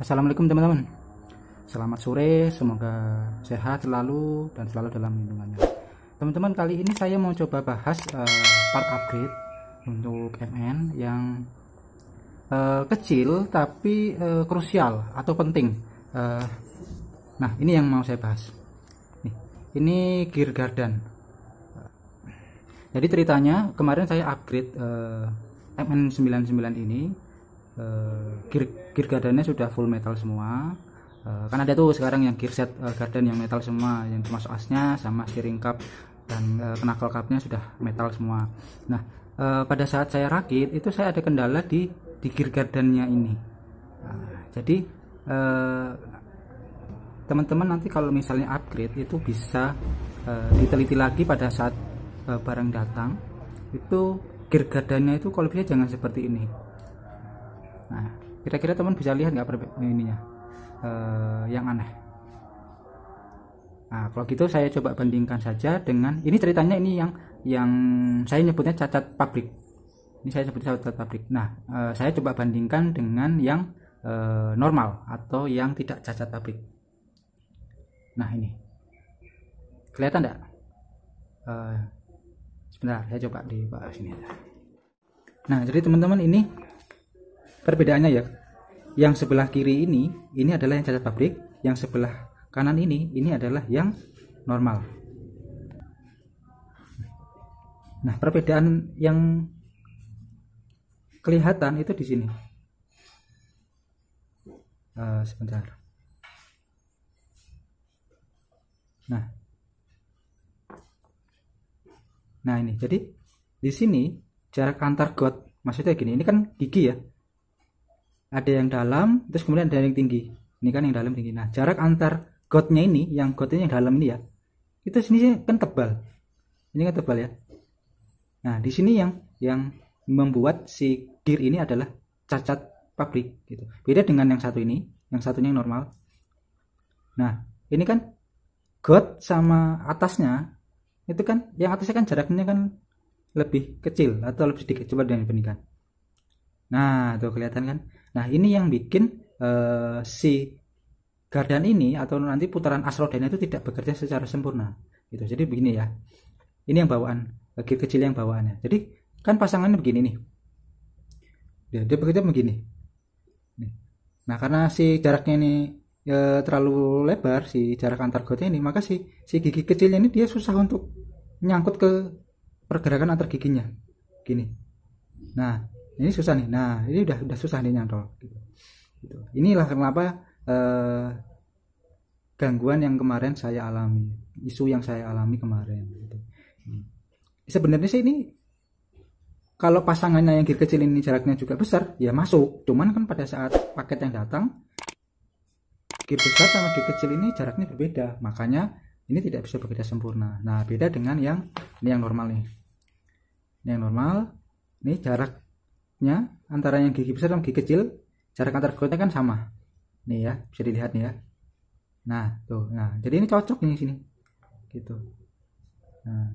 Assalamualaikum teman-teman Selamat sore, semoga sehat selalu dan selalu dalam lindungannya Teman-teman kali ini saya mau coba bahas uh, part upgrade untuk MN yang uh, kecil tapi uh, krusial atau penting uh, Nah ini yang mau saya bahas Nih, Ini gear garden Jadi ceritanya kemarin saya upgrade uh, MN99 ini Eh, gear, gear gardennya sudah full metal semua uh, kan ada tuh sekarang yang gear set uh, garden yang metal semua yang termasuk asnya sama steering cup dan uh, knuckle cupnya sudah metal semua nah uh, pada saat saya rakit itu saya ada kendala di di gear gardennya ini uh, jadi uh, teman-teman nanti kalau misalnya upgrade itu bisa uh, diteliti lagi pada saat uh, barang datang itu gear gardennya itu kalau bisa jangan seperti ini kira-kira teman bisa lihat nggak ininya uh, eh, yang aneh nah kalau gitu saya coba bandingkan saja dengan ini ceritanya ini yang yang saya nyebutnya cacat pabrik ini saya sebut cacat pabrik nah uh, saya coba bandingkan dengan yang uh, normal atau yang tidak cacat pabrik nah ini kelihatan enggak sebentar saya coba di bawah sini aja nah jadi teman-teman ini Perbedaannya ya, yang sebelah kiri ini, ini adalah yang cacat pabrik, yang sebelah kanan ini, ini adalah yang normal. Nah, perbedaan yang kelihatan itu di sini. Uh, sebentar. Nah, nah ini. Jadi di sini jarak antar got, maksudnya gini. Ini kan gigi ya ada yang dalam terus kemudian ada yang tinggi ini kan yang dalam tinggi nah jarak antar gotnya ini yang gotnya yang dalam ini ya itu sini kan tebal ini kan tebal ya nah di sini yang yang membuat si gear ini adalah cacat pabrik gitu beda dengan yang satu ini yang satunya yang normal nah ini kan got sama atasnya itu kan yang atasnya kan jaraknya kan lebih kecil atau lebih sedikit coba dengan pendidikan nah tuh kelihatan kan Nah, ini yang bikin uh, si gardan ini atau nanti putaran rodanya itu tidak bekerja secara sempurna. Gitu. Jadi begini ya. Ini yang bawaan, gear eh, kecil yang bawaannya. Jadi kan pasangannya begini nih. Dia, dia bekerja begini. Nah, karena si jaraknya ini e, terlalu lebar si jarak antar gotnya ini, maka si si gigi kecilnya ini dia susah untuk nyangkut ke pergerakan antar giginya. Gini. Nah, ini susah nih nah ini udah udah susah nih nyantol gitu. gitu. inilah kenapa eh, gangguan yang kemarin saya alami isu yang saya alami kemarin gitu. Hmm. sebenarnya sih ini kalau pasangannya yang kecil ini jaraknya juga besar ya masuk cuman kan pada saat paket yang datang gear besar sama gear kecil ini jaraknya berbeda makanya ini tidak bisa berbeda sempurna nah beda dengan yang ini yang normal nih ini yang normal ini jarak jaraknya antara yang gigi besar dan gigi kecil jarak antar gigitnya kan sama nih ya bisa dilihat nih ya nah tuh nah jadi ini cocok nih sini gitu nah,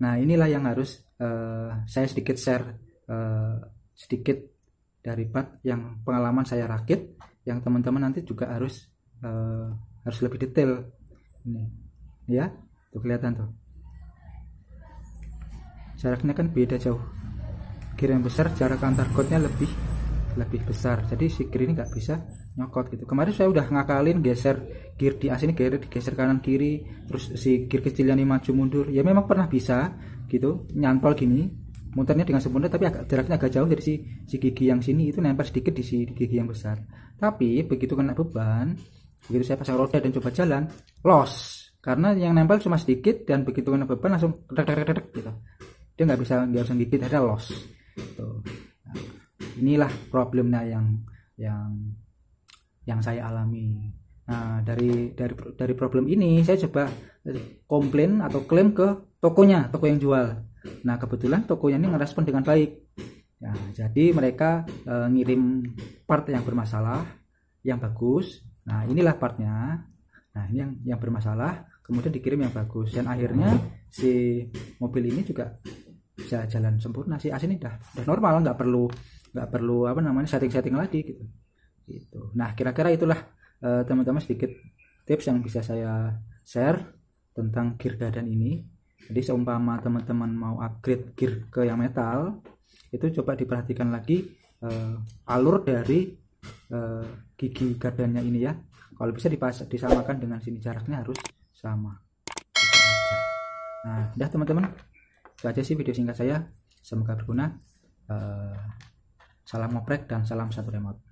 nah inilah yang harus uh, saya sedikit share uh, sedikit dari part yang pengalaman saya rakit yang teman-teman nanti juga harus uh, harus lebih detail ini ya tuh kelihatan tuh jaraknya kan beda jauh gear yang besar jarak antar kotnya lebih lebih besar jadi si gear ini nggak bisa nyokot gitu kemarin saya udah ngakalin geser gear di as ini gear digeser kanan kiri terus si gear kecilnya ini maju mundur ya memang pernah bisa gitu nyantol gini muternya dengan sempurna tapi agak jaraknya agak jauh dari si, si gigi yang sini itu nempel sedikit di si gigi yang besar tapi begitu kena beban begitu saya pasang roda dan coba jalan los karena yang nempel cuma sedikit dan begitu kena beban langsung gitu dia nggak bisa nggak langsung gigit ada los gitu. nah, inilah problemnya yang yang yang saya alami nah dari dari dari problem ini saya coba eh, komplain atau klaim ke tokonya toko yang jual nah kebetulan tokonya ini ngerespon dengan baik nah, jadi mereka e, ngirim part yang bermasalah yang bagus nah inilah partnya nah ini yang yang bermasalah kemudian dikirim yang bagus dan akhirnya si mobil ini juga bisa jalan sempurna sih asin udah udah normal nggak perlu nggak perlu apa namanya setting-setting lagi gitu gitu nah kira-kira itulah eh, teman-teman uh, sedikit tips yang bisa saya share tentang gear garden ini jadi seumpama teman-teman mau upgrade gear ke yang metal itu coba diperhatikan lagi uh, alur dari uh, gigi gardannya ini ya kalau bisa dipas disamakan dengan sini jaraknya harus sama nah udah teman-teman itu aja sih video singkat saya semoga berguna uh, salam oprek dan salam satu remote